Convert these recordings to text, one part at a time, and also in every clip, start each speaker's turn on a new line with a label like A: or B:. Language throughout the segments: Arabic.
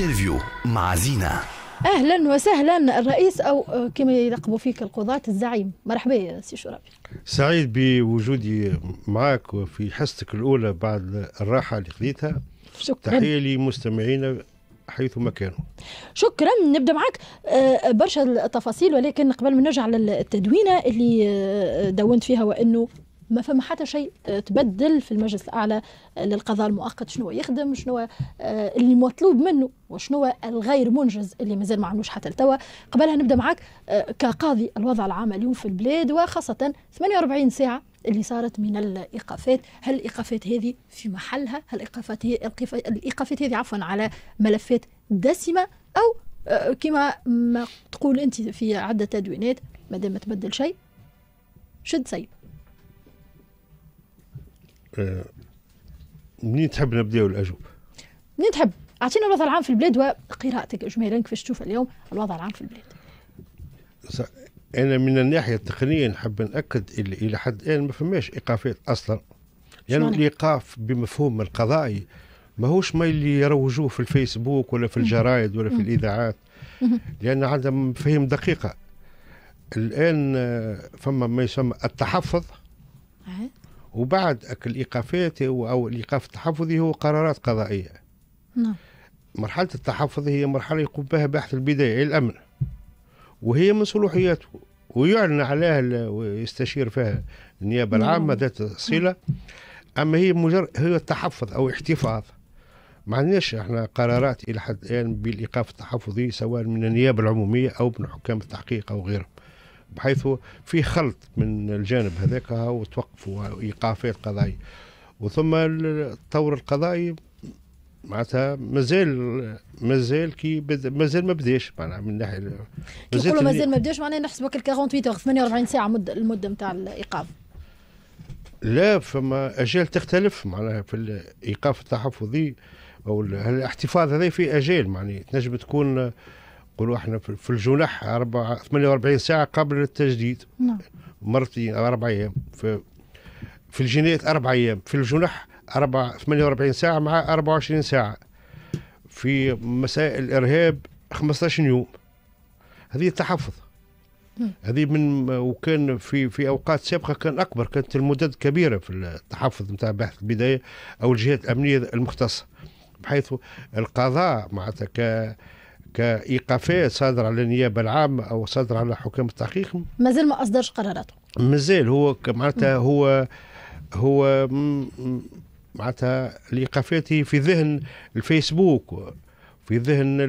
A: انترفيو مع زينة
B: اهلا وسهلا الرئيس او أه، كما يلقبوا فيك القضاة الزعيم مرحبا يا سي شرابي
A: سعيد بوجودي معك وفي حصتك الاولى بعد الراحة اللي خذيتها
B: شكرا تحية
A: لمستمعينا حيث ما كانوا
B: شكرا نبدا معك أه، برشا التفاصيل ولكن قبل ما نرجع للتدوينه اللي أه، دونت فيها وانه ما فما حتى شيء آه، تبدل في المجلس الاعلى آه، للقضاء المؤقت شنو يخدم شنو آه، اللي مطلوب منه وشنو الغير منجز اللي مازال ما عملوش حتى لتوا قبلها نبدا معك كقاضي الوضع العام اليوم في البلاد وخاصه 48 ساعه اللي صارت من الايقافات هل الايقافات هذه في محلها هل الايقافات هي الايقافات هذه عفوا على ملفات دسمه او كما ما تقول انت في عده تدوينات ما دام تبدل شيء شد سيب
A: آه، منين تحب نبداو الاجوبه؟
B: منين تحب؟ اعطينا الوضع العام في البلاد وقراءتك اجمالا كيفاش تشوف اليوم الوضع العام في البلاد.
A: انا من الناحيه التقنيه نحب ناكد اللي الى حد الان ما فماش ايقافات اصلا لان يعني الايقاف بمفهوم القضائي ماهوش ما اللي يروجوه في الفيسبوك ولا في الجرايد ولا في الاذاعات لان عندهم مفاهيم دقيقه الان آه، فما ما يسمى التحفظ أه؟ وبعد الايقافات او الايقاف التحفظي هو قرارات قضائيه نعم مرحله التحفظ هي مرحله يقوم بها باحث البدايه الامن وهي من صلاحياته ويعلن عليها ويستشير فيها النيابه نعم. العامه ذات الصله اما هي مجرد هي التحفظ او احتفاظ ما عندناش احنا قرارات الى حد الان بالايقاف التحفظي سواء من النيابه العموميه او من حكام التحقيق او غيره بحيث في خلط من الجانب هذاك وتوقفوا ايقافات قضائي وثم الطور القضائي معناتها مازال مازال كي بد... مازال ما بداش معناها من ناحيه كي نقولوا مازال ما
B: بداش معناها نحسبوا 48 48 ساعه مد... المده نتاع الايقاف
A: لا فما اجال تختلف معناها في الايقاف التحفظي او الاحتفاظ هذا في اجال معناها تنجم تكون نقولوا احنا في الجنح 48 ساعه قبل التجديد نعم مرتين اربع ايام في في الجنايات اربع ايام في الجنح 48 ساعه مع 24 ساعه في مسائل الارهاب 15 يوم هذه تحفظ نعم. هذه من وكان في في اوقات سابقه كان اكبر كانت المدد كبيره في التحفظ نتاع بحث البدايه او الجهات الامنيه المختصه بحيث القضاء معناتها كايقافات صادره على النيابه العامه او صادره على حكام التحقيق
B: مازال ما اصدرش قراراته
A: مازال هو معناتها هو هو معناتها الايقافات في ذهن الفيسبوك في ذهن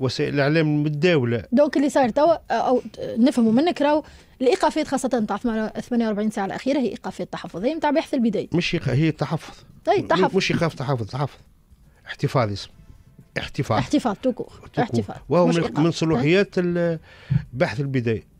A: وسائل الاعلام المتداوله
B: دونك اللي صار توا او نفهموا منك راهو الايقافات خاصه تاع 48 ساعه الاخيره هي ايقافات تحفظيه نتاع بحث البدايه
A: مش هي تحفظ اي طيب، تحفظ مش ايقاف تحفظ تحفظ احتفاظ اسمه احتفاظ
B: احتفاظ توكو احتفاظ وهو من, من صلوحيات
A: بحث البدايه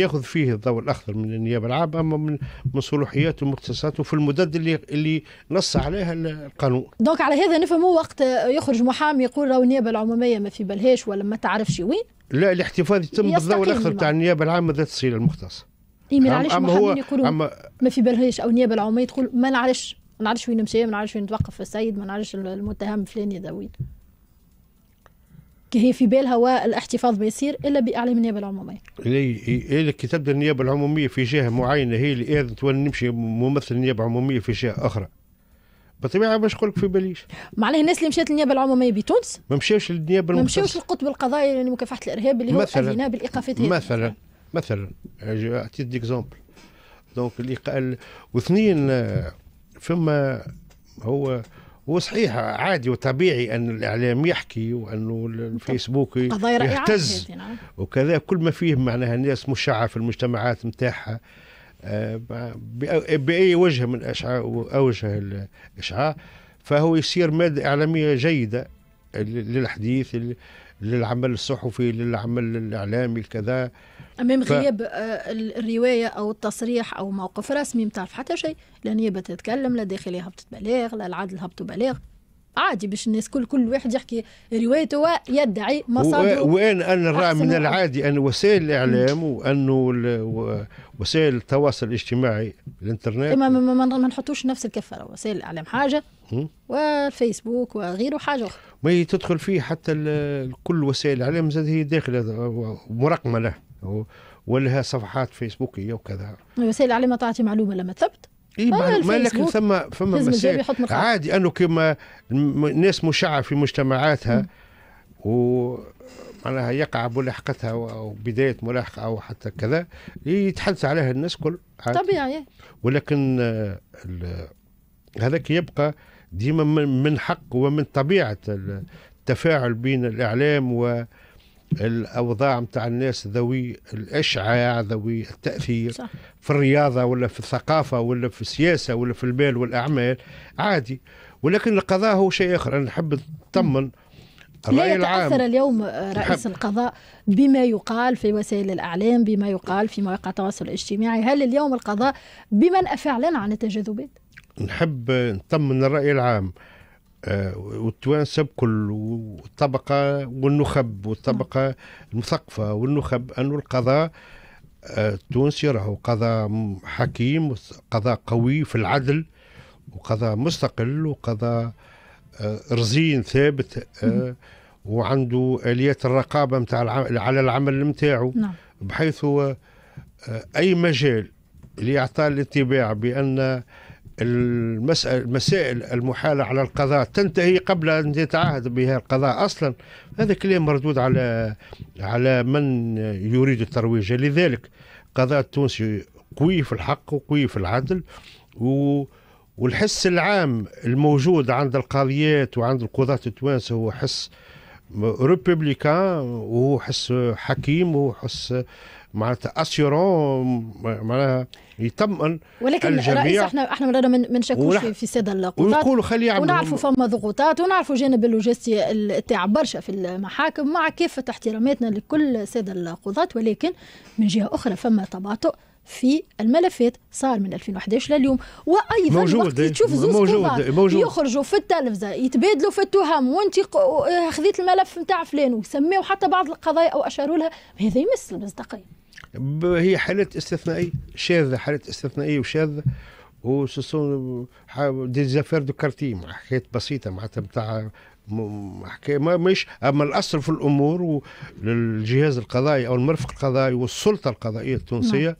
A: ياخذ فيه الضوء الاخضر من النيابه العامه اما من من صلاحياته ومختصاته في المدد اللي اللي نص عليها القانون.
B: دونك على هذا نفهموا وقت يخرج محامي يقول راهو النيابه العموميه ما في بالهاش ولا ما تعرفش وين؟
A: لا الاحتفاظ يتم بالضوء الاخضر تاع النيابه العامه ذات الصله المختصه.
B: اي ما علاش محامي يقول ما في بالهاش او النيابه العموميه تقول ما نعرفش ما نعرفش وين مشى ما نعرفش وين توقف السيد ما نعرفش المتهم فلان هذا وين هي في بالها والاحتفاظ بيصير الا باعلام النيابه العموميه.
A: اللي تبدا النيابه العموميه في جهه معينه هي اللي اذنت وين نمشي ممثل النيابه العموميه في جهه اخرى. بالطبيعه باش نقول لك في باليش. معناها الناس اللي مشات
B: للنيابه العموميه بتونس
A: ما مشاوش للنيابه ما مشاوش
B: للقطب القضائي لمكافحه الارهاب اللي هو مثلا بالايقافات مثلا
A: مثلا اعطيت ديكزومبل دونك اللي قال واثنين فما هو هو صحيح عادي وطبيعي أن الإعلام يحكي وأنه الفيسبوك يهتز نعم. وكذا كل ما فيه معناها الناس مشعة في المجتمعات نتاعها آه، بأي وجه من الاشعاع أوجه الإشعاع فهو يصير مادة إعلامية جيدة للحديث للعمل الصحفي للعمل الإعلامي
B: كذا امام ف... غياب آه، الروايه او التصريح او موقف رسمي ما تعرف حتى شيء لا نيابه تتكلم لا داخليه هبطت بلاغ لا العدل هبطوا بلاغ عادي باش الناس كل كل واحد يحكي روايته ويدعي مصادره وانا
A: انا نرى من العادي ان وسائل الاعلام وانه وسائل التواصل الاجتماعي الانترنت ما
B: ما, ما نحطوش نفس الكفة وسائل الاعلام حاجه والفيسبوك وغيره حاجه اخرى
A: ما تدخل فيه حتى كل وسائل الاعلام زاد هي داخله مرقمه له ولها صفحات فيسبوكيه وكذا
B: وسائل أيوة، الإعلام ما تعطي معلومه لما تثبت إيه آه، ما لكن ثم فما مسائل عادي
A: انه كما الناس مشعه في مجتمعاتها و معناها يقع ملاحقتها او بدايه ملاحقه او حتى كذا يتحدث عليها الناس كل عادي. طبيعي ولكن آه، هذاك يبقى ديما من حق ومن طبيعه التفاعل بين الاعلام و الاوضاع نتاع الناس ذوي الاشعاع ذوي التاثير صح. في الرياضه ولا في الثقافه ولا في السياسه ولا في المال والاعمال عادي ولكن القضاء هو شيء اخر انا نحب نطمن لا يتأثر العام.
B: اليوم رئيس حب. القضاء بما يقال في وسائل الإعلام بما يقال في مواقع التواصل الاجتماعي هل اليوم القضاء بمن فعلا عن التجاذبات؟
A: نحب نطمن الرأي العام آه، والتوانسه بكل والطبقه والنخب والطبقه المثقفه والنخب انه القضاء التونسي آه، راهو قضاء حكيم قضاء قوي في العدل وقضاء مستقل وقضاء آه، رزين ثابت وعنده اليات الرقابه نتاع على العمل نتاعو نعم. بحيث اي مجال اللي يعطى الانطباع بان المسائل المحالة على القضاء تنتهي قبل أن يتعهد بها القضاء أصلا هذا كلام مردود على على من يريد الترويج لذلك القضاء التونسي قوي في الحق وقوي في العدل و والحس العام الموجود عند القاضيات وعند القضاة التوانسة هو حس ريبوبليكان وحس حكيم وحس معناتها اسيورون معناها يطمئن ولكن الجميع احنا
B: احنا من ما نشكوش في, السادة القضاة ونقولوا خليه يعملوا ونعرفوا فما ضغوطات ونعرفوا جانب اللوجستي تاع برشا في المحاكم مع كافه احتراماتنا لكل السادة القضاة ولكن من جهه اخرى فما تباطؤ في الملفات صار من 2011 لليوم وايضا موجود وقت إيه، تشوف زوز موجود, إيه، موجود يخرجوا في التلفزه يتبادلوا في التهم وانت آه، خذيت الملف نتاع فلان وسميوا حتى بعض القضايا او اشاروا لها هذا يمس المصداقيه
A: هي حالات استثنائيه شاذه حالات استثنائيه وشاذه وسوسون دي زافير دو كارتي حكايات بسيطه معناتها نتاع حكايه ما مش اما الاصل في الامور للجهاز القضائي او المرفق القضائي والسلطه القضائيه التونسيه نعم.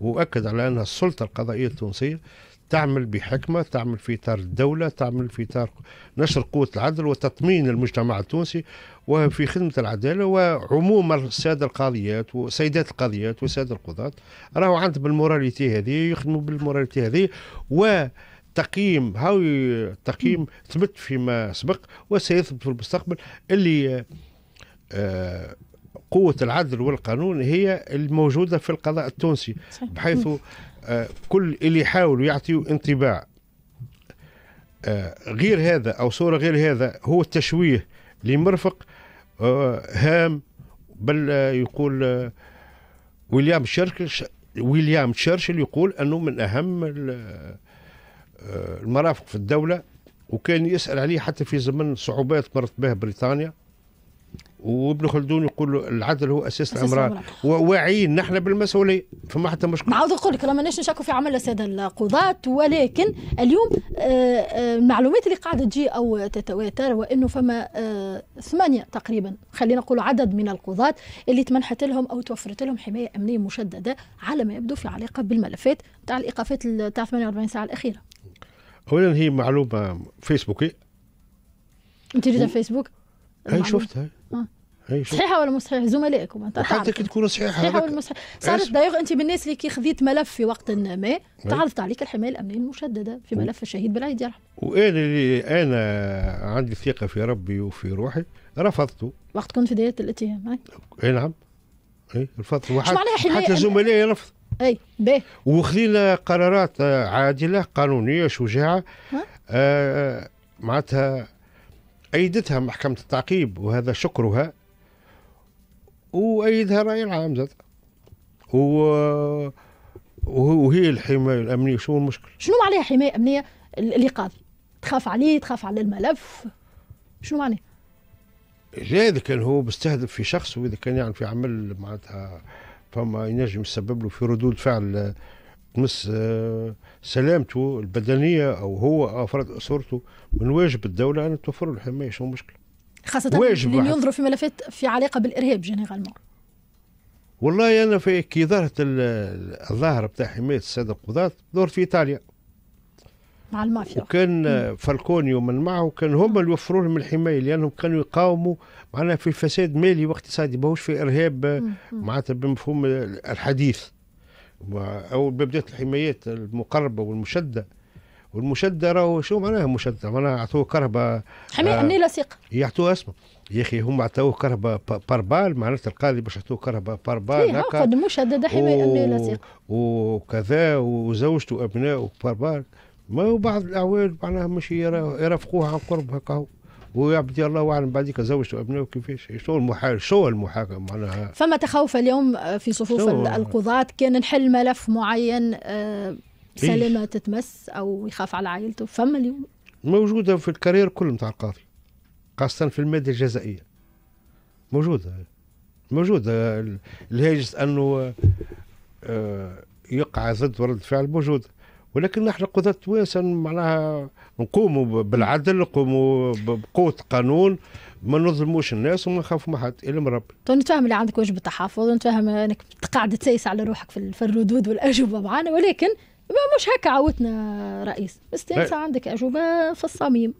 A: واكد على ان السلطه القضائيه التونسيه تعمل بحكمة تعمل في إطار الدولة تعمل في إطار نشر قوة العدل وتطمين المجتمع التونسي وفي خدمة العدالة وعموم السادة القاضيات وسيدات القاضيات والسادة القضاة راهو عند بالموراليتي هذه يخدموا بالموراليتي هذه و تقييم هاوي تقييم ثبت فيما سبق وسيثبت في المستقبل اللي آه قوة العدل والقانون هي الموجودة في القضاء التونسي بحيث آه، كل اللي يحاولوا يعطيوا انطباع آه، غير هذا أو صورة غير هذا هو التشويه لمرفق آه، هام بل يقول ويليام شركل ويليام تشرشل يقول أنه من أهم المرافق في الدولة وكان يسأل عليه حتى في زمن صعوبات مرت بها بريطانيا وابن خلدون يقول العدل هو اساس الامراض وواعيين نحن بالمسؤوليه فما حتى مشكل
B: نعاود نقول لك ماناش نشكوا في عمل الساده القضاة ولكن اليوم آه، آه، المعلومات اللي قاعده تجي او تتواتر وانه فما آه، ثمانيه تقريبا خلينا نقول عدد من القضاة اللي تمنحت لهم او توفرت لهم حمايه امنيه مشدده على ما يبدو في علاقه بالملفات تاع الايقافات تاع 48 ساعه الاخيره.
A: اولا هي معلومه فيسبوكي
B: انت جيت و... فيسبوك؟ اي شفتها صحيحه ولا مو صحيحه زملائكم انت حالتك تكون صحيحه صحيحه ولا مو صحيحه صارت دايوغ انت من الناس اللي كي خذيت ملف في وقت ما تعرضت عليك الحمايه الامنيه المشدده في ملف الشهيد بالعيد يرحم
A: وانا اللي انا عندي ثقه في ربي وفي روحي رفضته
B: وقت كنت في دايره الاتهام
A: اي نعم اي رفضت حتى, حتى زملائي رفض
B: اي باهي
A: وخذينا قرارات عادله قانونيه شجاعه آه معناتها ايدتها محكمه التعقيب وهذا شكرها وأيدها الرأي العام زاد و وهي الحمايه الامنيه شنو المشكل؟
B: شنو معناها حمايه امنيه قاضي؟ تخاف عليه تخاف على الملف شنو معناها؟
A: لا اذا كان هو مستهدف في شخص واذا كان يعمل في عمل معناتها فما ينجم يسبب له في ردود فعل تمس سلامته البدنيه او هو افراد اسرته من واجب الدوله ان توفر له الحمايه شنو المشكله؟
B: خاصة اللي ينظروا في ملفات في علاقة بالإرهاب جينيرالمون
A: والله أنا في كي ظهرت الظاهرة بتاع حماية السادة القضاة ظهرت في إيطاليا مع المافيا وكان فالكوني ومن معه كان هم اللي يوفروا لهم الحمايه لانهم كانوا يقاوموا معناها في فساد مالي واقتصادي ماهوش في ارهاب معناتها بمفهوم الحديث او بدات الحمايات المقربه والمشده والمشدره وشو معناها مشدره معناها عطوه كهرباء حميه آه لاصق يعطوه اسمه يا اخي هم عطوه كهرباء باربال معناتها القاضي باش يعطوه كهرباء باربال عقد إيه، مشدده حمايه امنيه لاصقه وكذا وزوجته وابنائه باربال ما هو بعض الاعوان معناها مش يرافقوها عن قرب هكا ويعبد الله اعلم بعديك زوجته وابنائه كيفاش شو المحاكمه شو المحاكمه معناها
B: فما تخوف اليوم في صفوف القضاة كان نحل ملف معين آه، إيه. سلامه تتمس او يخاف على عائلته فما اليوم
A: موجوده في الكارير كل نتاع القاضي خاصه في الماده الجزائيه موجوده موجوده الهاجس انه آه، يقع ضد رد فعل موجود ولكن نحن قضاة تونس معناها نقوموا بالعدل نقوموا بقوة قانون ما نظلموش الناس وما نخافوا ما حد الا من ربي.
B: تو نتفاهم اللي عندك وجبه تحفظ ونتفاهم انك قاعد تسيس على روحك في الردود والاجوبه معنا ولكن ما مش هكا عاوتنا رئيس بس انت عندك اجوبه في الصميم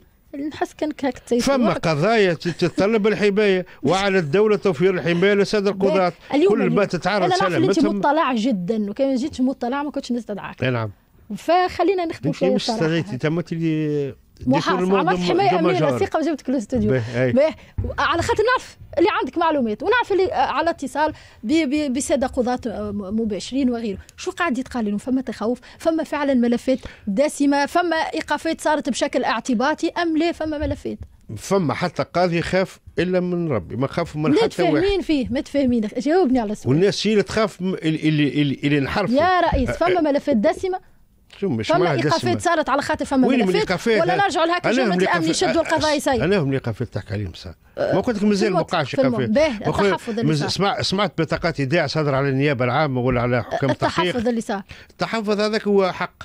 B: نحس كان كاك فما
A: قضايا تتطلب الحمايه وعلى الدوله توفير الحمايه لساده القضاة كل ما تتعرض انا نعرف انت
B: مطلع جدا وكان جيت مطلع ما كنتش نستدعاك نعم فخلينا نخدم شويه مش استدعيتي
A: تمت لي عملت حمايه امنيه وثيقه
B: وجبتك للاستوديو على خاطر نعرف اللي عندك معلومات ونعرف اللي آه، على اتصال بساده قضاة مباشرين وغيره شو قاعد يتقال لهم فما تخوف فما فعلا ملفات دسمه فما ايقافات صارت بشكل اعتباطي ام لا فما ملفات
A: فما حتى قاضي خاف الا من ربي ما خاف من حتى واحد متفاهمين
B: فيه متفاهمين جاوبني على السؤال
A: والناس هي اللي تخاف اللي اللي, اللي, اللي يا رئيس فما آه، آه.
B: ملفات دسمه
A: شوف مش فما ايقافات صارت
B: على خاطر فما وين الايقافات ولا نرجعوا لهكا جمله الامن يشدوا أه، القضايا
A: انا هم الايقافات تحكي عليهم صار أه، ما قلت لك مازال ما وقعش ايقافات سمع سمعت بطاقات ايداع صدر على النيابه العامه ولا على حكم التحقيق التحفظ اللي صار التحفظ هذاك هو حق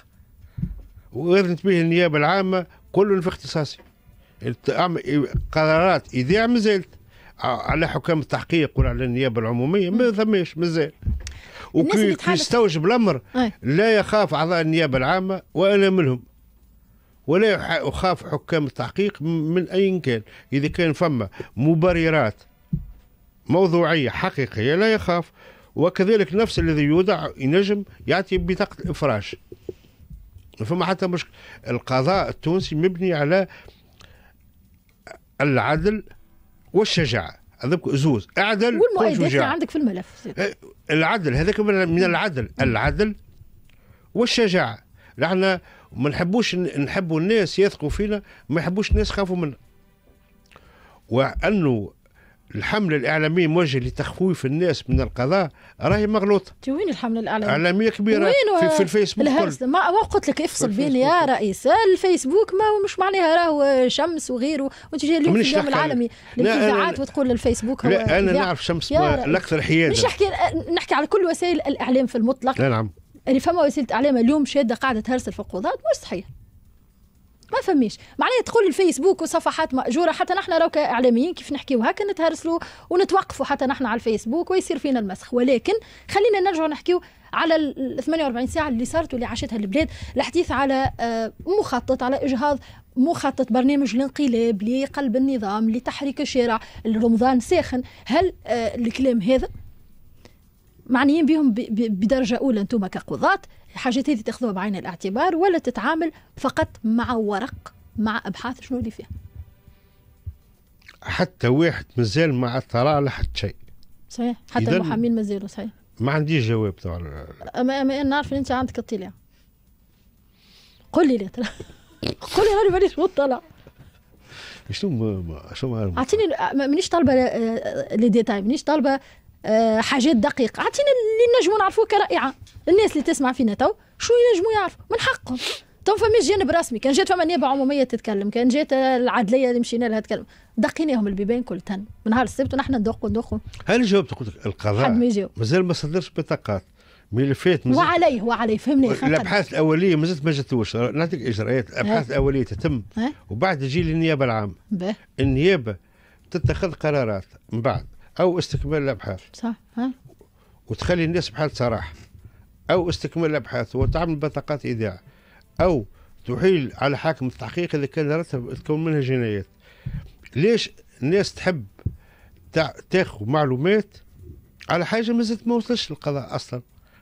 A: وأذنت به النيابه العامه كله في اختصاصي قرارات ايداع مازالت على حكام التحقيق ولا على النيابه العموميه ما ثماش مازال يستوجب الامر لا يخاف اعضاء النيابه العامه وانا منهم ولا يخاف حكام التحقيق من اي كان اذا كان فما مبررات موضوعيه حقيقيه لا يخاف وكذلك نفس الذي يوضع ينجم يعطي بطاقه الافراج فما حتى مشكل القضاء التونسي مبني على العدل والشجاعه هذوك زوز اعدل والمؤيدات عندك
B: في الملف أه،
A: العدل هذاك من العدل العدل والشجاعه نحن ما نحبوش نحبوا الناس يثقوا فينا ما يحبوش الناس يخافوا منا وانه الحملة الإعلامية موجهة لتخويف الناس من القضاء راهي مغلوطة وين الحملة الإعلامية؟ إعلامية كبيرة وين في, في الفيسبوك الهرس.
B: ما قلت لك افصل بين يا رئيس الفيسبوك ما مش معناها راهو شمس وغيره وانت جاي اليوم اليوم العالمي للإذاعات وتقول الفيسبوك لا أنا نعرف شمس الأكثر حيادة مش نحكي أه، نحكي على كل وسائل الإعلام في المطلق نعم اللي يعني فما وسيله اعلام اليوم شاده قاعده تهرس الفقوضات مش صحيح ما فماش معناها تقول الفيسبوك وصفحات مأجورة حتى نحن لو كإعلاميين كيف نحكيو هكا نتهرسلو ونتوقفوا حتى نحن على الفيسبوك ويصير فينا المسخ ولكن خلينا نرجع نحكيو على ال 48 ساعة اللي صارت واللي عاشتها البلاد الحديث على آه، مخطط على إجهاض مخطط برنامج الانقلاب لقلب النظام لتحريك الشارع لرمضان ساخن هل آه، الكلام هذا معنيين بهم بدرجة أولى أنتم كقضاة الحاجات هذه تاخذوها بعين الاعتبار ولا تتعامل فقط مع ورق مع ابحاث شنو اللي فيها
A: حتى واحد مازال ما عثر على حتى شيء
B: صحيح حتى المحامين مازالوا صحيح
A: ما عنديش جواب طبعا
B: اما ما نعرف ان انت عندك اطلاع قل لي لا ترى قل لي راني مانيش مطلع
A: شنو شنو
B: اعطيني مانيش طالبه آه، لي ديتاي مانيش طالبه آه، حاجات دقيقه اعطيني اللي نجموا نعرفوه كرائعه الناس اللي تسمع فينا تو شو ينجموا يعرفوا من حقهم تو فما جانب رسمي كان جات فما نيابه عموميه تتكلم كان جات العدليه اللي مشينا لها تتكلم دقيناهم البيبان كل تن من نهار السبت ونحن ندقوا ندقوا
A: هل جاوبت قلت لك القضاء حد ما يجاوب مازال ما صدرش بطاقات ملفات مزل...
B: وعليه وعليه فهمني الابحاث
A: الاوليه مازالت ما جاتوش نعطيك اجراءات الابحاث الاوليه تتم وبعد تجي للنيابه العامه النيابه تتخذ قرارات من بعد او استكمال الابحاث صح ها وتخلي الناس بحال صراحه أو استكمال الأبحاث وتعمل بطاقات إذاعة أو تحيل على حاكم التحقيق إذا كان رتب تكون منها جنايات ليش الناس تحب تاخذ معلومات على حاجة ما ما وصلتش للقضاء أصلا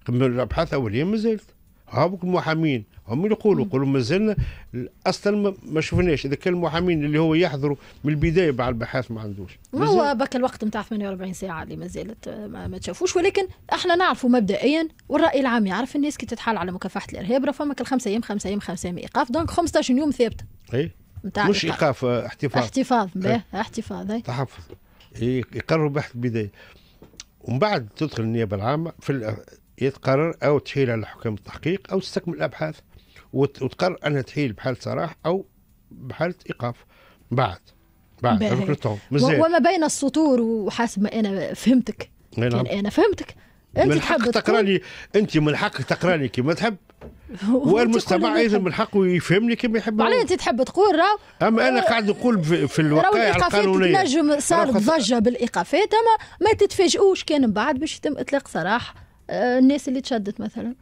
A: من الأبحاث أولية ما زالت هابوك المحامين هم يقولوا يقولوا مازلنا اصلا ما شفناش اذا كان المحامين اللي هو يحضروا من البدايه مع البحث ما عندوش هو
B: بك الوقت نتاع 48 ساعه اللي آه، ما زالت ما تشوفوش ولكن احنا نعرفوا مبدئيا والراي العام يعرف الناس كي تتحال على مكافحه الارهاب راه فماك الخمسه ايام خمسه ايام خمسه ايام ايقاف دونك 15 يوم ثابته اي مش ايقاف
A: احتفاظ آه، احتفاظ
B: احتفاظ اي
A: تحفظ يقرروا بحث بدايه ومن بعد تدخل النيابه العامه في يتقرر او تحيل على حكام التحقيق او تستكمل الابحاث وتقرر انها تحيل بحالة سراح او بحالة ايقاف بعد بعد وما
B: بين السطور وحسب ما انا فهمتك نعم. يعني انا فهمتك
A: انت من حقك تقراني انت من حقك تقراني كما تحب
B: والمستمع ايضا
A: من حقه يفهمني كما يحب معناها انت
B: تحب تقول راه
A: اما انا آه، قاعد نقول في الواقع القانونيه نجم صار ضجه
B: بالايقافات اما ما تتفاجئوش كان من بعد باش يتم اطلاق سراح آه، الناس اللي تشدت مثلا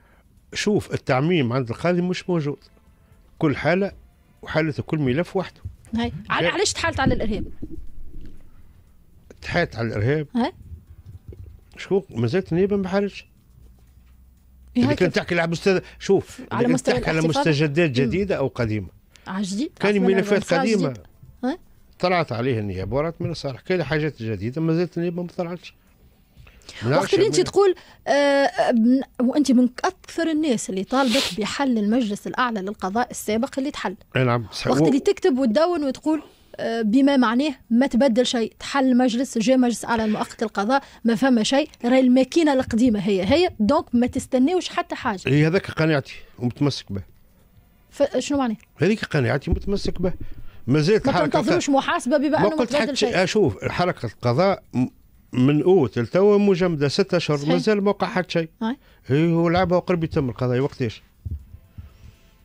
A: شوف التعميم عند القاضي مش موجود كل حالة وحالة كل ملف وحده
B: هاي علاش تحالت على الإرهاب؟
A: تحالت على الإرهاب هاي شكون مازالت النيابة ما حالتش إيه، إذا كنت تحكي على مستجد شوف على مستوى تحكي على مستجدات جديدة أو قديمة
B: عجدي كان ملفات قديمة
A: طلعت عليها النيابة ورات من الصالح كان حاجات جديدة مازالت النيابة ما طلعتش
B: وقت اللي انت تقول آه, آه، وانت من اكثر الناس اللي طالبت بحل المجلس الاعلى للقضاء السابق اللي تحل
A: نعم وقت اللي
B: تكتب وتدون وتقول آه، بما معناه ما تبدل شيء تحل مجلس جاء مجلس على مؤقت القضاء ما فما شيء راهي الماكينه القديمه هي هي دونك ما تستناوش حتى حاجه هي
A: إيه، هذاك قناعتي ومتمسك به شنو معناه هذيك قناعتي متمسك به ما زلت ما تنتظروش
B: محاسبه بما انه ما قلت حتى شيء
A: اشوف آه، حركه القضاء من اوت لتوا مجمده ستة اشهر مازال ما وقع حتى شيء إيه، هو لعبها وقرب يتم القضايا وقتاش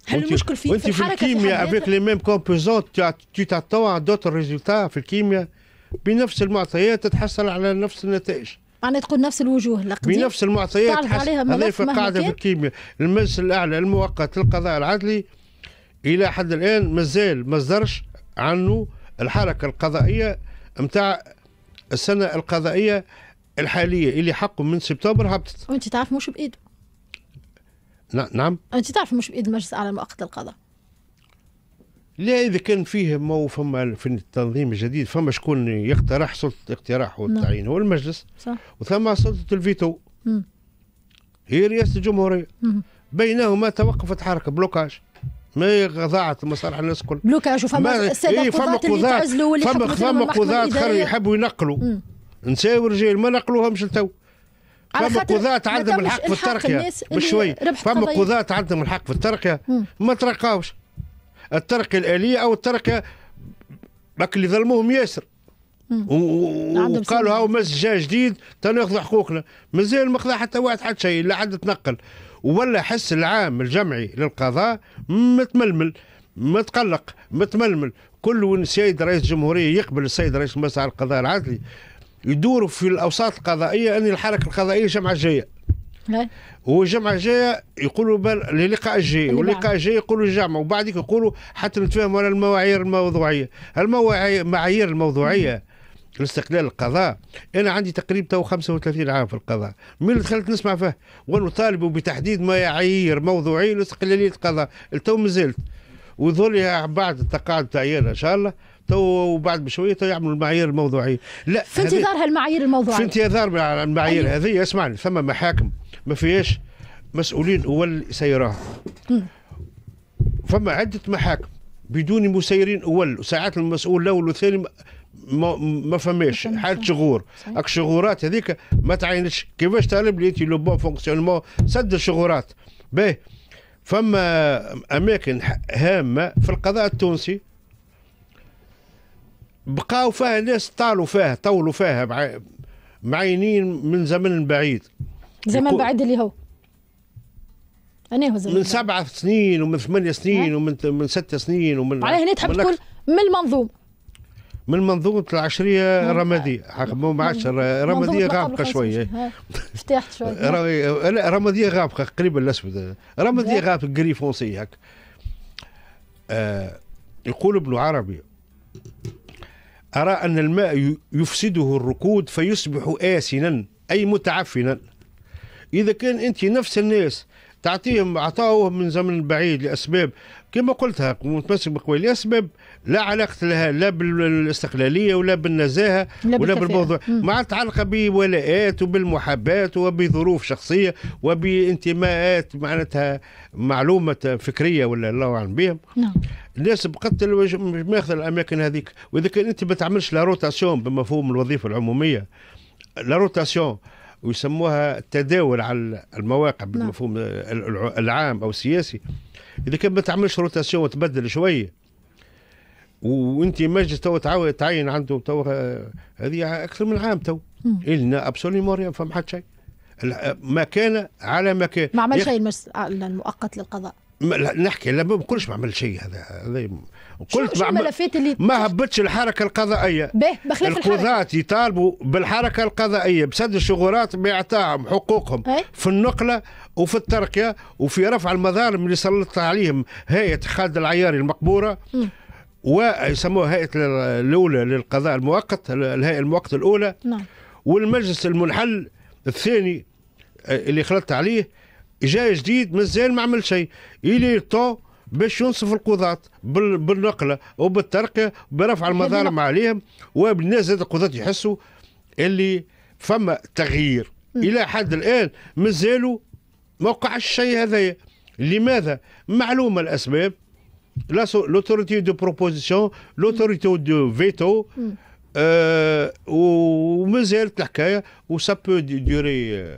A: هل المشكل في, في الحركه في الكيمياء افيك لي ميم كومبوزون تي تاتوا دوتر ريزولتا في الكيمياء بنفس المعطيات تتحصل على نفس النتائج
B: معناها تقول نفس الوجوه الأقدية بنفس المعطيات هذا في القاعدة في
A: الكيمياء المجلس الأعلى المؤقت للقضاء العدلي إلى حد الآن مازال ما صدرش عنه الحركة القضائية نتاع السنه القضائيه الحاليه اللي حقه من سبتمبر
B: هبطت وانت تعرف مش بايده نعم انت تعرف مش بايد المجلس الاعلى مؤقت القضاء
A: لا اذا كان فيه ما فما في التنظيم الجديد فما شكون يقترح سلطه الاقتراح نعم. والتعيين هو المجلس صح وثم سلطه الفيتو م. هي رئاسه الجمهوريه بينهما توقفت حركه بلوكاج ما غضعت مصالح الناس الكل ملوك شوف فما الساده إيه، فما قضاة فما فما قضاة خلوا يحبوا ينقلوا نساء ورجال ما نقلوهمش لتو فما قضاة عندهم الحق في الترقية بشوي فما قضاة عندهم الحق في الترقية ما ترقاوش الترقية الآلية أو الترقية اللي ظلموهم ياسر وقالوا هاو مسجع جديد تناخذ حقوقنا مازال ما خذا حتى واحد حتى شيء لا حد تنقل ولا حس العام الجمعي للقضاء متململ متقلق متململ كل سيد رئيس الجمهوريه يقبل السيد رئيس المجلس القضاء العدلي يدوروا في الاوساط القضائيه ان الحركه القضائيه الجمعه الجايه الجمعة الجايه يقولوا للقاء الجاي واللقاء الجاي يقولوا الجامعه وبعدك يقولوا حتى نتفاهموا على المعايير الموضوعيه المعايير الموضوعيه الاستقلال القضاء انا عندي تقريبا تو 35 عام في القضاء من اللي دخلت نسمع فيه ونطالب بتحديد ما يعير موضوعي لاستقلالية القضاء التو مازلت وظل بعد التقاعد تاعينا ان شاء الله تو وبعد بشويه تو يعملوا المعايير الموضوعيه لا في انتظار
B: هالمعايير الموضوعيه في
A: انتظار المعايير أيوه. هذه اسمعني ثم محاكم ما فيهاش مسؤولين اول سيراها فما عده محاكم بدون مسيرين اول وساعات المسؤول الاول والثاني ما, ما فماش حاله شغور اك الشغورات هذيك ما تعينش كيفاش تعرف لي لو بون فونكسيونمون سد الشغورات باهي فما اماكن هامه في القضاء التونسي بقاو فيها ناس طالوا فيها طولوا فيها معينين من زمن بعيد زمن
B: بعيد اللي هو أنا هو زمن من
A: سبعة سنين ومن ثمانية سنين ومن من ستة سنين ومن على هنا تحب تقول من المنظوم من منظومه العشريه حق ما عادش رماديه غامقه شويه
B: افتحت شويه
A: لا رماديه غامقه قريبه الاسود رماديه غامقه كري فونسي هك آه، يقول ابن عربي أرى أن الماء يفسده الركود فيصبح آسنا أي متعفنا إذا كان أنت نفس الناس تعطيهم عطاوه من زمن بعيد لأسباب كما قلتها متمسك بقوي لأسباب لا علاقة لها لا بالاستقلالية ولا بالنزاهة ولا, بالموضوع ما تعلق بولاءات وبالمحبات وبظروف شخصية وبانتماءات معناتها معلومة فكرية ولا الله أعلم بهم نعم. الناس بقت ماخذة الأماكن هذيك وإذا كان أنت ما تعملش لا روتاسيون بمفهوم الوظيفة العمومية لا روتاسيون ويسموها التداول على المواقع نعم. بالمفهوم العام أو السياسي إذا كان ما تعملش روتاسيون وتبدل شوية وانت مجلس تو تعين عنده تو آه، هذه اكثر من عام تو النا ابسوليمون ما فما حتى شيء ما كان على ما كان ما عمل شيء
B: المجلس آه، المؤقت للقضاء
A: لا نحكي لا ما بقولش ما عمل شيء هذا هذا قلت شو الملفات اللي ما هبطش الحركه القضائيه به بخلاف القضاة يطالبوا بالحركه القضائيه بسد الشغورات باعطائهم حقوقهم ايه؟ في النقله وفي الترقيه وفي رفع المظالم اللي سلطت عليهم هيئه خالد العياري المقبوره م. ويسموها هيئه الاولى للقضاء المؤقت الهيئه المؤقته الاولى نعم. والمجلس المنحل الثاني آه، اللي خلطت عليه جاء جديد مازال ما عمل شيء الي طو باش ينصف القضاة بالنقلة وبالترقية برفع المظالم عليهم وبالناس هذا القضاة يحسوا اللي فما تغيير م. نعم. إلى حد الآن مازالوا ما وقعش الشيء هذايا لماذا؟ معلومة الأسباب l'autorité de proposition, l'autorité mm. de veto, mm. euh, ou mesure ça peut durer. Euh,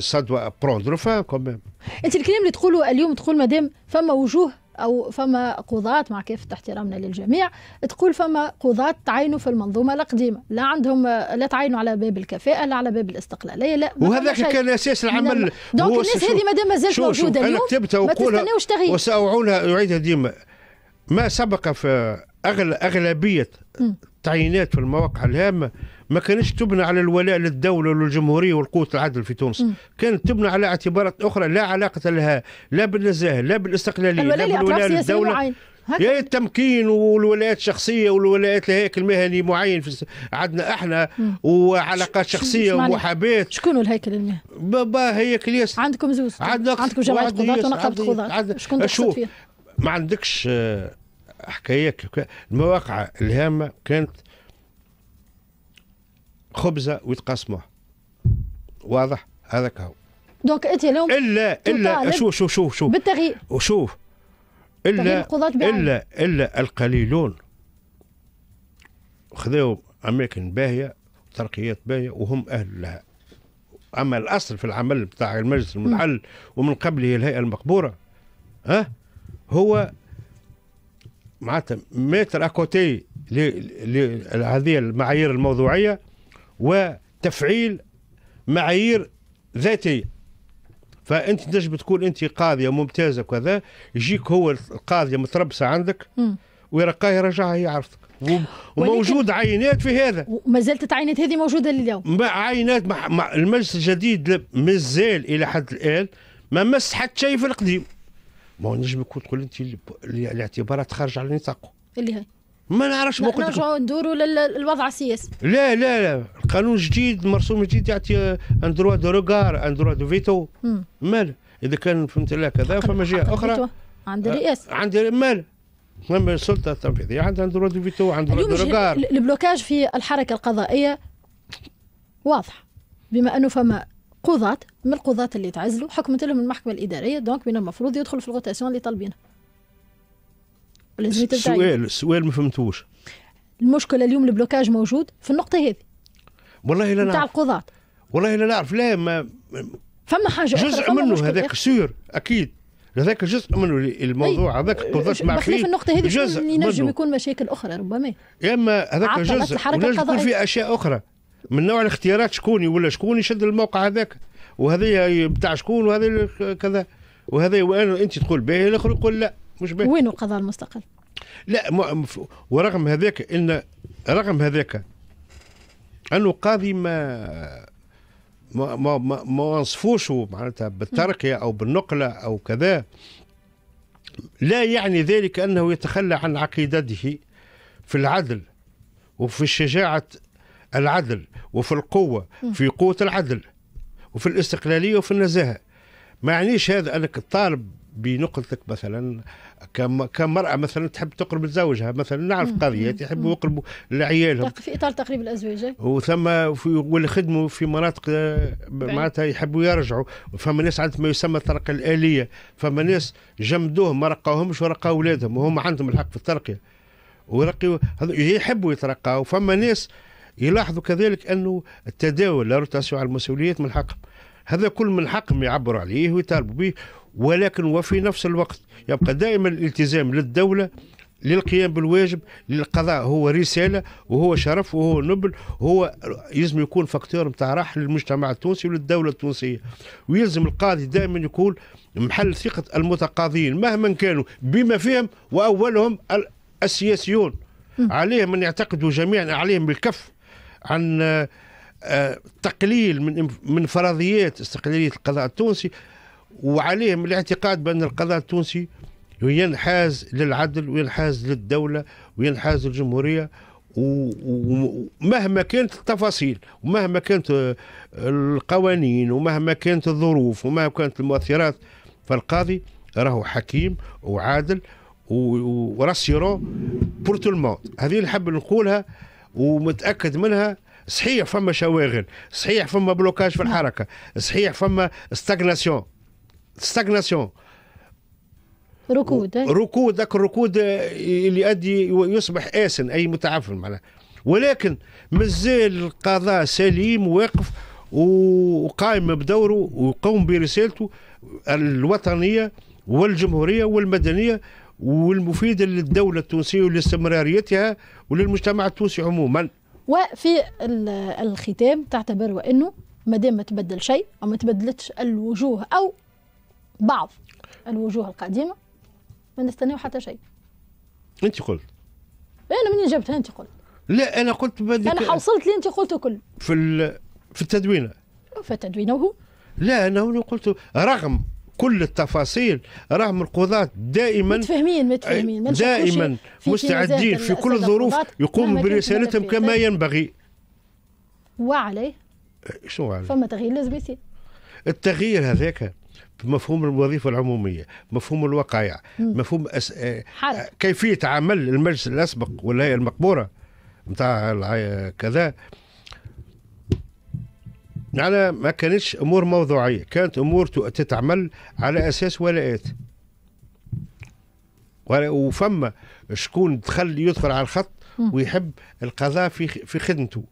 A: ça, doit prendre fin quand même.
B: c'est le le الكلام اللي تقوله اليوم madame, femme فما وجوه أو فما قضاة مع كافة احترامنا للجميع تقول فما قضاة تعينوا في المنظومة القديمة لا عندهم لا تعينوا على باب الكفاءة لا على باب الاستقلالية لا وهذاك كان أساس العمل دونك الناس هذه مادام ما زالت موجودة اليوم كتبتها وقولها
A: وسأعودها أعيدها ديما ما سبق في أغل أغلبية التعيينات في المواقع الهامه ما كانتش تبنى على الولاء للدوله وللجمهوريه والقوه العدل في تونس كانت تبنى على اعتبارات اخرى لا علاقه لها لا بالنزاهه لا بالاستقلاليه لا بالولاء للدوله يا التمكين والولايات الشخصيه والولايات الهيكل مهني معين في عندنا احنا وعلاقات شخصيه ومحابات شكون الهيكل المهني؟ بابا هيكل ياسر عندكم زوز عندكم جماعه قضاة ونقابه قضاة شكون شوف ما عندكش آه حكايه المواقع الهامه كانت خبزه ويتقاسموها واضح هذاك هو
B: دونك انت اليوم الا الا شوف شوف شوف شوف بالتغيير
A: وشوف الا الا الا القليلون خذوا اماكن باهيه ترقيات باهيه وهم اهل لها اما الاصل في العمل بتاع المجلس المنحل ومن قبله الهيئه المقبوره ها هو معناتها متر اكوتي لهذه المعايير الموضوعيه وتفعيل معايير ذاتيه فانت تنجم تكون انت قاضيه ممتازه وكذا يجيك هو القاضيه متربصه عندك ويرقاه يرجعها هي عرفتك وموجود
B: عينات في هذا ما زالت العينات هذه موجوده لليوم
A: عينات مع المجلس الجديد مازال الى حد الان ما مس حتى شيء في القديم ما هو نجم يكون تقول انت الاعتبارات خارجه على نطاقه
B: اللي هي ما نعرفش ما قلت نرجعوا ندوروا للوضع السياسي
A: لا لا لا القانون جديد مرسوم جديد يعطي ان دروا دو روغار ان دروا دو فيتو مال اذا كان فهمت لا كذا فما جهه اخرى
B: عند آه، الرئاسه
A: عند مال فما السلطه التنفيذيه يعني عندها دروا دو فيتو عندها دروا دو روغار
B: البلوكاج في الحركه القضائيه واضح بما انه فما قضاة من القضاة اللي تعزلوا حكمت لهم المحكمة الإدارية دونك من المفروض يدخلوا في الغوتاسيون اللي طالبينها السؤال
A: السؤال ما فهمتوش
B: المشكلة اليوم البلوكاج موجود في النقطة هذه والله لا نعرف تاع القضاة
A: والله لا نعرف لا ما
B: فما حاجة جزء أخرى منه
A: هذاك سيور أكيد هذاك جزء من الموضوع هذاك القضاة ما في النقطة هذه جزء ينجم
B: يكون مشاكل أخرى ربما
A: يا إما هذاك جزء ونجم يكون في أشياء أخرى من نوع الاختيارات شكون ولا شكون يشد الموقع هذاك وهذا بتاع شكون وهذا كذا وهذا وانا انت تقول باهي الاخر يقول لا
B: مش باهي وين القضاء المستقل؟
A: لا ورغم هذاك ان رغم هذاك انه قاضي ما ما ما ما, ما وصفوش معناتها بالتركيه او بالنقله او كذا لا يعني ذلك انه يتخلى عن عقيدته في العدل وفي شجاعه العدل وفي القوه في قوه العدل وفي الاستقلاليه وفي النزاهه ما يعنيش هذا انك تطالب بنقطتك مثلا كمرأة مثلا تحب تقرب لزوجها مثلا نعرف قضيات يحبوا يقربوا لعيالهم
B: في إطار تقريب الأزواج
A: وثم خدموا في مناطق آه، معناتها يحبوا يرجعوا فما ناس عندهم ما يسمى الترقية الآلية فما ناس جمدوهم ما رقاوهمش ورقاو أولادهم وهم عندهم الحق في الترقية ورقيوا يحبوا يترقوا فما ناس يلاحظوا كذلك أنه التداول لا على المسؤوليات من حقهم هذا كل من حقهم يعبروا عليه ويطالبوا به ولكن وفي نفس الوقت يبقى دائما الالتزام للدولة للقيام بالواجب للقضاء هو رسالة وهو شرف وهو نبل هو يلزم يكون فاكتور نتاع راحة للمجتمع التونسي وللدولة التونسية ويلزم القاضي دائما يكون محل ثقة المتقاضيين مهما كانوا بما فيهم وأولهم السياسيون عليهم أن يعتقدوا جميعا عليهم بالكف عن آه، تقليل من من فرضيات استقلاليه القضاء التونسي وعليهم الاعتقاد بان القضاء التونسي ينحاز للعدل وينحاز للدوله وينحاز للجمهوريه ومهما كانت التفاصيل ومهما كانت آه، القوانين ومهما كانت الظروف ومهما كانت المؤثرات فالقاضي راهو حكيم وعادل وراسيرو بور تو هذه اللي نحب نقولها ومتاكد منها صحيح فما شواغل صحيح فما بلوكاج في الحركه صحيح فما ستاغناسيون ستاغناسيون ركود ركود ذاك الركود اللي يؤدي يصبح آسن أي متعفن معناها ولكن مازال القضاء سليم واقف وقائم بدوره ويقوم برسالته الوطنية والجمهورية والمدنية والمفيدة للدولة التونسية ولاستمراريتها وللمجتمع التونسي عموما
B: وفي الختام تعتبر وأنه ما دام ما تبدل شيء أو ما تبدلتش الوجوه أو بعض الوجوه القديمة ما نستناو حتى شيء أنت قلت أنا من جبتها أنت قلت
A: لا أنا قلت بدي أنا
B: حوصلت لي أنت قلته كله
A: في في التدوينة
B: في التدوينة وهو
A: لا أنا قلت رغم كل التفاصيل راهم القضاة دائما
B: متفاهمين متفاهمين دائما في مستعدين في كل الظروف يقوموا برسالتهم كما ينبغي وعليه إيه، شو عليه؟ فما تغيير لازم يصير
A: التغيير هذاك مفهوم الوظيفه العموميه، مفهوم الوقايع، مفهوم أس... آه، كيفيه عمل المجلس الاسبق والهيئه المقبوره نتاع كذا يعني ما كانتش امور موضوعيه كانت امور تتعمل على اساس ولاءات وفما شكون دخل يدخل على الخط ويحب القضاء في في خدمته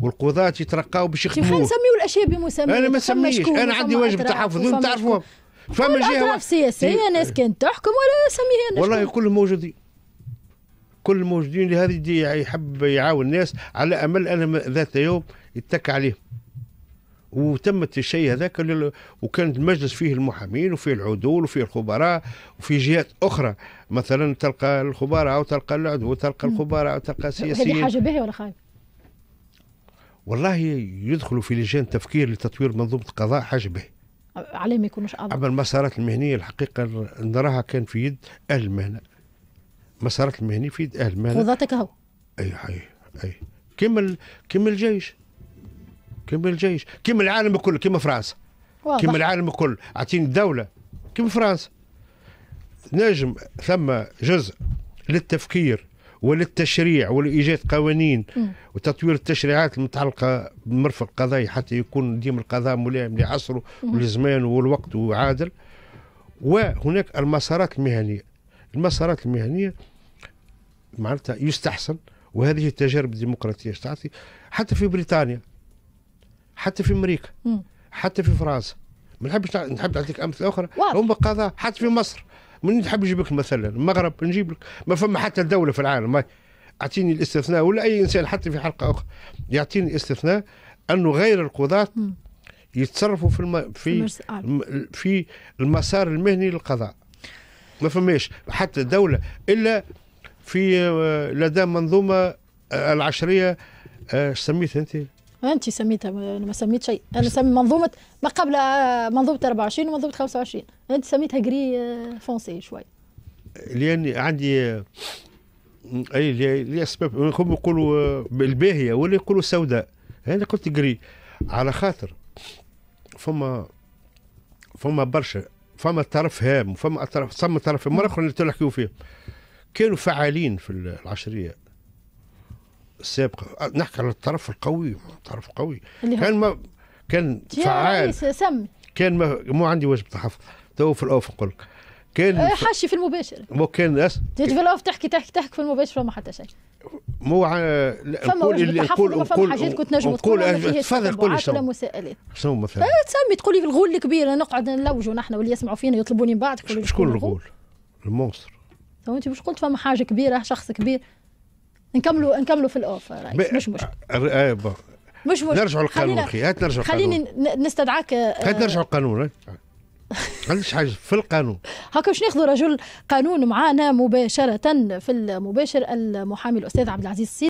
A: والقضاة يترقاو باش يخدموا كيف نسميو
B: الاشياء بمسميات انا ما نسميش انا عندي واجب تحفظ تعرفوا فما جهه اطراف سياسيه إيه. ناس كانت تحكم ولا نسميها انا والله
A: كلهم موجودين كل الموجودين لهذه يحب يعاون الناس على امل ان ذات يوم يتك عليهم وتمت الشيء هذاك وكانت المجلس فيه المحامين وفيه العدول وفيه الخبراء وفي جهات اخرى مثلا تلقى الخبراء وتلقى العدو وتلقى الخبراء وتلقى السياسيين هذه حاجه باهيه ولا خايب؟ والله يدخلوا في لجان تفكير لتطوير منظومه القضاء حاجه باهيه
B: عليه ما يكونوش اعضاء
A: اما المسارات المهنيه الحقيقه نراها كان في يد اهل المهنه المسارات المهنيه في يد اهل المهنه قضاتك هو اي حي اي كما كما الجيش كما الجيش كما العالم كله كما فرنسا كما العالم الكل اعطيني الدوله كما فرنسا نجم ثم جزء للتفكير وللتشريع ولايجاد قوانين وتطوير التشريعات المتعلقه بمرفق القضايا حتى يكون ديما القضاء ملائم لعصره ولزمانه والوقت وعادل وهناك المسارات المهنيه المسارات المهنيه معناتها يستحسن وهذه التجارب الديمقراطيه تعطي حتى في بريطانيا حتى في امريكا حتى في فرنسا ما نحبش نحب نعطيك امثله اخرى هم قضاء حتى في مصر من نحب نجيب لك مثلا المغرب نجيب لك ما فما حتى دوله في العالم اعطيني الاستثناء ولا اي انسان حتى في حلقه اخرى يعطيني استثناء انه غير القضاه يتصرفوا في الم... في آه. في المسار المهني للقضاء ما فماش حتى دوله الا في آه، لدى منظومه آه، العشريه سميتها انت
B: انت سميتها انا ما سميت شيء انا سميت منظومه ما قبل آه، منظومه 24 ومنظومه 25 انت سميتها جري آه، فونسي شوي
A: لاني عندي آه، اي لاسباب هم يقولوا الباهيه ولا يقولوا سوداء انا قلت جري على خاطر فما فما برشا فما طرف هام وفما طرف ثم طرف مره اخرى اللي نحكيو فيه كانوا فعالين في العشريه السابقة آه، نحكي على الطرف القوي الطرف القوي كان ما كان فعال سمي كان ما مو عندي واجب تحفظ تو في الاوف نقول لك كان آه، حاشي في المباشر مو كان أس...
B: تجي في الاوف تحكي تحكي تحكي في المباشر ما حتى شيء
A: مو ع... نقول اللي نقول نقول حاجات كنت نجم تقول تفضل قول شنو مساءلات شنو مثلا آه،
B: تسمي تقول لي الغول الكبير نقعد نلوجوا نحن واللي يسمعوا فينا يطلبوني من بعد شكون الغول المونستر تو انت مش قلت فما حاجه كبيره شخص كبير نكملوا نكملوا في الاوف رئيس
A: مش مشكل مش مشكل نرجعوا للقانون اخي هات نرجع خليني
B: نستدعاك آه، هات نرجع
A: للقانون عنديش حاجه في القانون
B: هاكا باش ناخذ رجل قانون معانا مباشره في المباشر المحامي الاستاذ عبد العزيز السيد